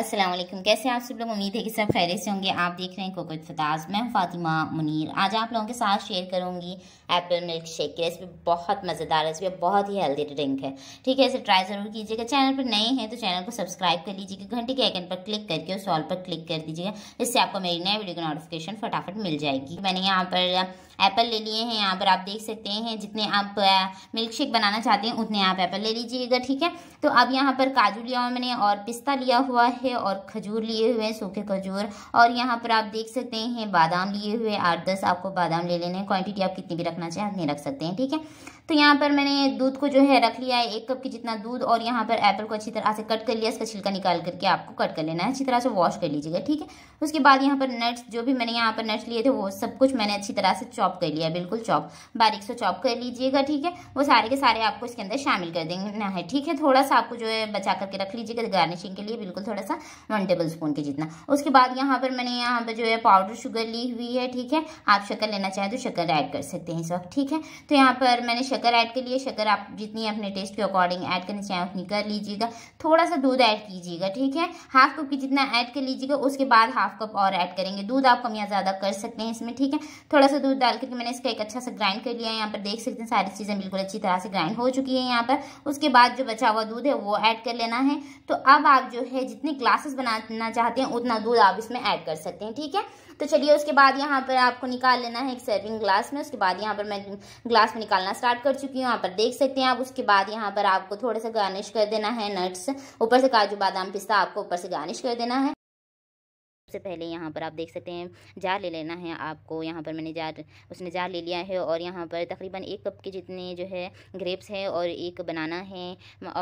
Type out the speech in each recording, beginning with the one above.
अस्सलाम वालेकुम कैसे आप सब लोग उम्मीद है कि सब खैरियत से होंगे आप देख रहे हैं कोको फताज मैं फातिमा मुनीर आज आप लोगों के साथ शेयर करूंगी एप्पल मिल्क शेक की रेसिपी बहुत मज़ेदार रेसिपी और बहुत ही हेल्दी ड्रिंक है ठीक है इसे ट्राई ज़रूर कीजिएगा चैनल पर नए हैं तो चैनल को सब्सक्राइब कर लीजिएगा घंटे के आइकन पर क्लिक करके उस सॉल पर क्लिक कर दीजिएगा इससे आपको मेरी नए वीडियो की नोटिफिकेशन फटाफट मिल जाएगी मैंने यहाँ पर एप्पल ले लिए हैं यहाँ पर आप देख सकते हैं जितने आप मिल्क शेक बनाना चाहते हैं उतने आप एप्पल ले लीजिएगा ठीक है तो अब यहाँ पर काजू लिया हुआ मैंने और पिस्ता लिया हुआ है और खजूर लिए हुए हैं सूखे खजूर और यहाँ पर आप देख सकते हैं बादाम लिए हुए आठ दस आपको बादाम ले लेने हैं क्वान्टिटी आप कितनी भी रखना चाहें उतनी रख सकते हैं ठीक है तो यहाँ पर मैंने दूध को जो है रख लिया है एक कप की जितना दूध और यहाँ पर एप्पल को अच्छी तरह से कट कर लिया इसका छिलका निकाल करके आपको कट कर लेना है अच्छी तरह से वॉश कर लीजिएगा ठीक है उसके बाद यहाँ पर नट्स जो भी मैंने यहाँ पर नट्स लिए थे वो सब कुछ मैंने अच्छी तरह से चॉप कर लिया बिल्कुल चॉप बारीक से चॉप कर लीजिएगा ठीक है वो सारे के सारे आपको इसके अंदर शामिल कर देना है ठीक है थोड़ा सा आपको जो है बचा करके रख लीजिएगा गार्निशिंग के लिए बिल्कुल थोड़ा सा वन टेबल स्पून के जितना उसके बाद यहाँ पर मैंने यहाँ पर जो है पाउडर शुगर ली हुई है ठीक है आप शक्कर लेना चाहें तो शक्कर ऐड कर सकते हैं इस वक्त ठीक है तो यहाँ पर मैंने शक्कर शक्कर ऐड लिए शकर आप जितनी अपने टेस्ट के अकॉर्डिंग ऐड करना चाहें उतनी कर लीजिएगा थोड़ा सा दूध ऐड कीजिएगा ठीक है हाफ कप की जितना ऐड कर लीजिएगा उसके बाद हाफ कप और ऐड करेंगे दूध आप कम या ज़्यादा कर सकते हैं इसमें ठीक है थोड़ा सा दूध डाल करके मैंने इसका एक अच्छा सा ग्राइंड कर लिया है यहाँ पर देख सकते हैं सारी चीज़ें बिल्कुल अच्छी तरह से ग्राइंड हो चुकी है यहाँ पर उसके बाद जो बचा हुआ दूध है वो ऐड कर लेना है तो अब आप जो है जितने ग्लासेस बनाना चाहते हैं उतना दूध आप इसमें ऐड कर सकते हैं ठीक है तो चलिए उसके बाद यहाँ पर आपको निकाल लेना है एक सर्विंग ग्लास में उसके बाद यहाँ पर मैं ग्लास में निकालना स्टार्ट कर चुकी हूँ यहाँ पर देख सकते हैं आप उसके बाद यहाँ पर आपको थोड़ा सा गार्निश कर देना है नट्स ऊपर से काजू बादाम पिस्ता आपको ऊपर से गार्निश कर देना है सबसे पहले यहाँ पर आप देख सकते हैं जार ले लेना है आपको यहाँ पर मैंने जार उसने जार ले लिया है और यहाँ पर तकरीबन एक कप के जितने जो है ग्रेप्स हैं और एक बनाना है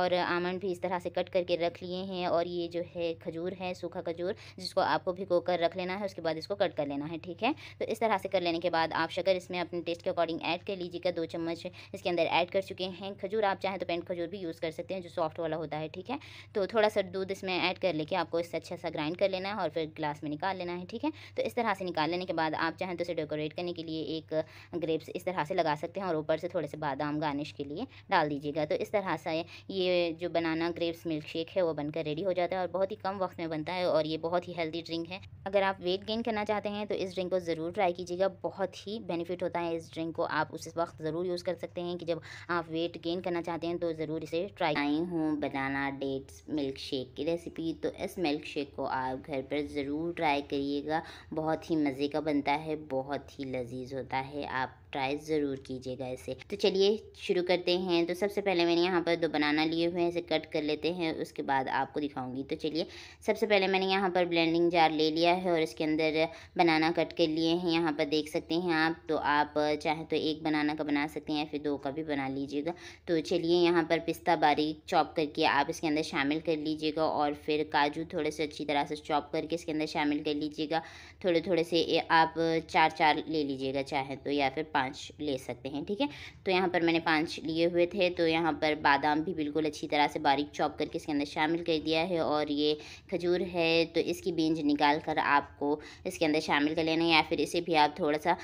और आमंड भी इस तरह से कट करके रख लिए हैं और ये जो है खजूर है सूखा खजूर जिसको आपको भिगो कर रख लेना है उसके बाद इसको कट कर लेना है ठीक है तो इस तरह से कर लेने के बाद आप शक्कर इसमें अपने टेस्ट के अकॉर्डिंग ऐड कर लीजिएगा दो चम्मच इसके अंदर ऐड कर चुके हैं खजूर आप चाहें तो पेंट खजूर भी यूज़ कर सकते हैं जो सॉफ्ट वाला होता है ठीक है तो थोड़ा सा दूध इसमें ऐड कर लेके आपको इससे अच्छा सा ग्राइंड कर लेना है और फिर ग्लास ग्लास में निकाल लेना है ठीक है तो इस तरह से निकाल लेने के बाद आप चाहें तो इसे डेकोरेट करने के लिए एक ग्रेप्स इस तरह से लगा सकते हैं और ऊपर से थोड़े से बादाम गार्निश के लिए डाल दीजिएगा तो इस तरह से ये जो बनाना ग्रेप्स मिल्क शेक है वो बनकर रेडी हो जाता है और बहुत ही कम वक्त में बनता है और ये बहुत ही हेल्दी ड्रिंक है अगर आप वेट गेन करना चाहते हैं तो इस ड्रिंक को ज़रूर ट्राई कीजिएगा बहुत ही बेनिफिट होता है इस ड्रिंक को आप उस वक्त ज़रूर यूज़ कर सकते हैं कि जब आप वेट गेन करना चाहते हैं तो ज़रूर इसे ट्राई आई हूँ बनाना डेट्स मिल्क शेक की रेसिपी तो इस मिल्क शेक को आप घर पर ज़रूर ज़रूर ट्राई करिएगा बहुत ही मज़े का बनता है बहुत ही लजीज होता है आप ट्राई ज़रूर कीजिएगा इसे तो चलिए शुरू करते हैं तो सबसे पहले मैंने यहाँ पर दो बनाना लिए हुए हैं इसे कट कर लेते हैं उसके बाद आपको दिखाऊंगी तो चलिए सबसे पहले मैंने यहाँ पर ब्लेंडिंग जार ले लिया है और इसके अंदर बनाना कट कर लिए हैं यहाँ पर देख सकते हैं आप तो आप चाहे तो एक बनाना का बना सकते हैं या फिर दो का भी बना लीजिएगा तो चलिए यहाँ पर पिस्ता बारीक चॉप करके आप इसके अंदर शामिल कर लीजिएगा और फिर काजू थोड़े से अच्छी तरह से चॉप करके इसके अंदर शामिल कर लीजिएगा थोड़े थोड़े से आप चार चार ले लीजिएगा चाहे तो या फिर पाँच ले सकते हैं ठीक है तो यहाँ पर मैंने पाँच लिए हुए थे तो यहाँ पर बादाम भी बिल्कुल अच्छी तरह से बारीक चॉप करके इसके अंदर शामिल कर दिया है और ये खजूर है तो इसकी बीज निकाल कर आपको इसके अंदर शामिल कर लेना है या फिर इसे भी आप थोड़ा सा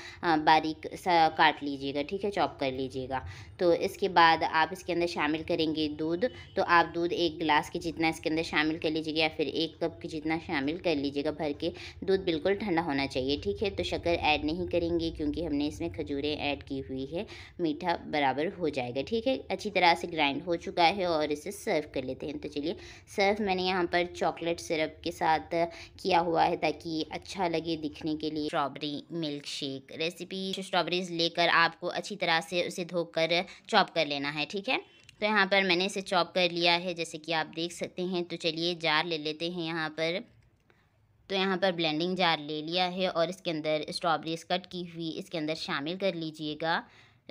बारीक सा काट लीजिएगा ठीक है चॉप कर लीजिएगा तो इसके बाद आप इसके अंदर शामिल करेंगे दूध तो आप दूध एक गिलास के जितना इसके अंदर शामिल कर लीजिएगा या फिर एक कप के जितना शामिल कर लीजिएगा भर के दूध बिल्कुल ठंडा होना चाहिए ठीक है तो शक्कर ऐड नहीं करेंगे क्योंकि हमने इसमें खजूर हमने ऐड की हुई है मीठा बराबर हो जाएगा ठीक है अच्छी तरह से ग्राइंड हो चुका है और इसे सर्व कर लेते हैं तो चलिए सर्व मैंने यहाँ पर चॉकलेट सिरप के साथ किया हुआ है ताकि अच्छा लगे दिखने के लिए strawberry milkshake recipe strawberries लेकर आपको अच्छी तरह से उसे धोकर चॉप कर लेना है ठीक है तो यहाँ पर मैंने इसे चॉप कर लिया है जैसे कि आप देख सकते हैं तो चलिए जार ले लेते हैं यहाँ पर तो यहाँ पर ब्लेंडिंग जार ले लिया है और इसके अंदर स्ट्रॉबेरीज कट की हुई इसके अंदर शामिल कर लीजिएगा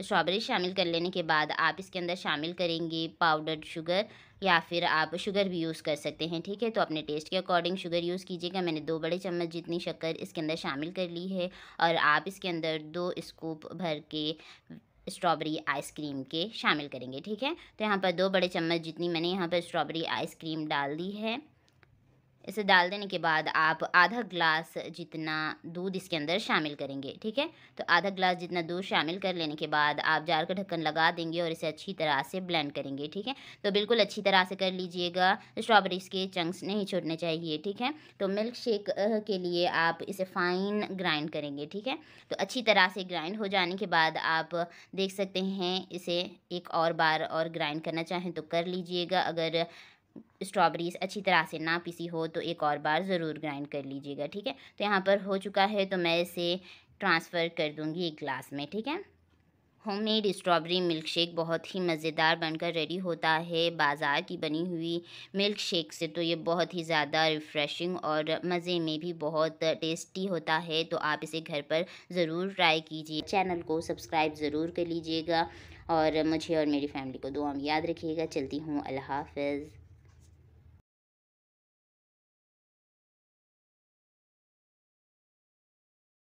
स्ट्रॉबेरी शामिल कर लेने के बाद आप इसके अंदर शामिल करेंगे पाउडर्ड शुगर या फिर आप शुगर भी यूज़ कर सकते हैं ठीक है तो अपने टेस्ट के अकॉर्डिंग शुगर यूज़ कीजिएगा मैंने दो बड़े चम्मच जितनी शक्कर इसके अंदर शामिल कर ली है और आप इसके अंदर दो स्कूप भर के स्ट्रॉबेरी आइसक्रीम के शामिल करेंगे ठीक है तो यहाँ पर दो बड़े चम्मच जितनी मैंने यहाँ पर स्ट्रॉबेरी आइसक्रीम डाल दी है इसे डाल देने के बाद आप आधा ग्लास जितना दूध इसके अंदर शामिल करेंगे ठीक है तो आधा ग्लास जितना दूध शामिल कर लेने के बाद आप जार का ढक्कन लगा देंगे और इसे अच्छी तरह से ब्लेंड करेंगे ठीक है तो बिल्कुल अच्छी तरह से कर लीजिएगा स्ट्रॉबेरीज के चंक्स नहीं छोड़ने चाहिए ठीक है तो मिल्क शेक के लिए आप इसे फाइन ग्राइंड करेंगे ठीक है तो अच्छी तरह से ग्राइंड हो जाने के बाद आप देख सकते हैं इसे एक और बार और ग्राइंड करना चाहें तो कर लीजिएगा अगर स्ट्रॉबेरीज अच्छी तरह से ना पीसी हो तो एक और बार ज़रूर ग्राइंड कर लीजिएगा ठीक है तो यहाँ पर हो चुका है तो मैं इसे ट्रांसफ़र कर दूँगी एक ग्लास में ठीक है होममेड स्ट्रॉबेरी मिल्क शेक बहुत ही मज़ेदार बनकर रेडी होता है बाज़ार की बनी हुई मिल्क शेक से तो ये बहुत ही ज़्यादा रिफ़्रेशिंग और मज़े में भी बहुत टेस्टी होता है तो आप इसे घर पर ज़रूर ट्राई कीजिए चैनल को सब्सक्राइब ज़रूर कर लीजिएगा और मुझे और मेरी फैमिली को दुआ में याद रखिएगा चलती हूँ अल्लाह हाफिज़